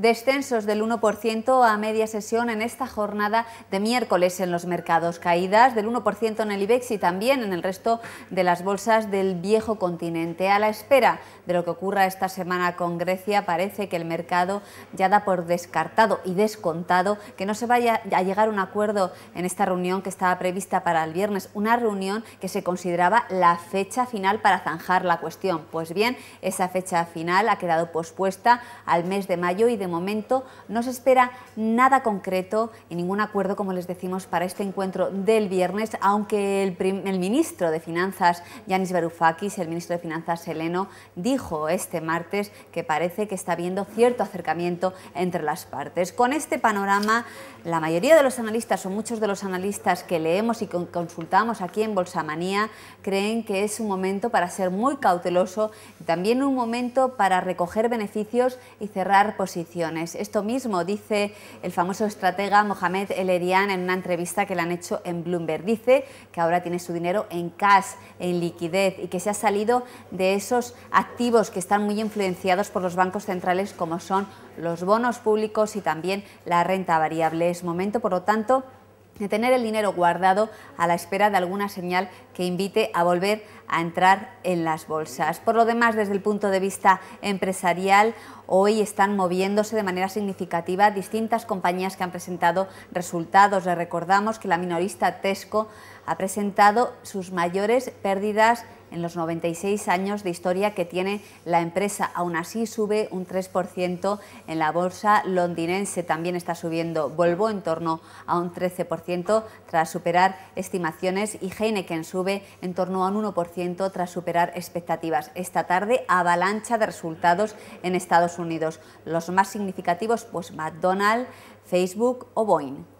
Descensos del 1% a media sesión en esta jornada de miércoles en los mercados, caídas del 1% en el IBEX y también en el resto de las bolsas del viejo continente. A la espera de lo que ocurra esta semana con Grecia, parece que el mercado ya da por descartado y descontado que no se vaya a llegar a un acuerdo en esta reunión que estaba prevista para el viernes, una reunión que se consideraba la fecha final para zanjar la cuestión. Pues bien, esa fecha final ha quedado pospuesta al mes de mayo y de momento no se espera nada concreto y ningún acuerdo, como les decimos, para este encuentro del viernes, aunque el, ministro de Finanzas, Yanis Varoufakis, el ministro de Finanzas heleno, dijo este martes que parece que está habiendo cierto acercamiento entre las partes. Con este panorama, la mayoría de los analistas o muchos de los analistas que leemos y consultamos aquí en Bolsamanía creen que es un momento para ser muy cauteloso y también un momento para recoger beneficios y cerrar posiciones esto mismo dice el famoso estratega Mohamed Elerian en una entrevista que le han hecho en Bloomberg. Dice que ahora tiene su dinero en cash, en liquidez y que se ha salido de esos activos que están muy influenciados por los bancos centrales como son los bonos públicos y también la renta variable. Es momento, por lo tanto, de tener el dinero guardado a la espera de alguna señal que invite a volver a entrar en las bolsas. Por lo demás, desde el punto de vista empresarial, hoy están moviéndose de manera significativa distintas compañías que han presentado resultados. Les recordamos que la minorista Tesco ha presentado sus mayores pérdidas en los 96 años de historia que tiene la empresa. Aún así sube un 3% en la bolsa londinense. También está subiendo Volvo en torno a un 13% tras superar estimaciones y Heineken sube en torno a un 1% tras superar expectativas. Esta tarde avalancha de resultados en Estados Unidos. Los más significativos pues McDonald's, Facebook o Boeing.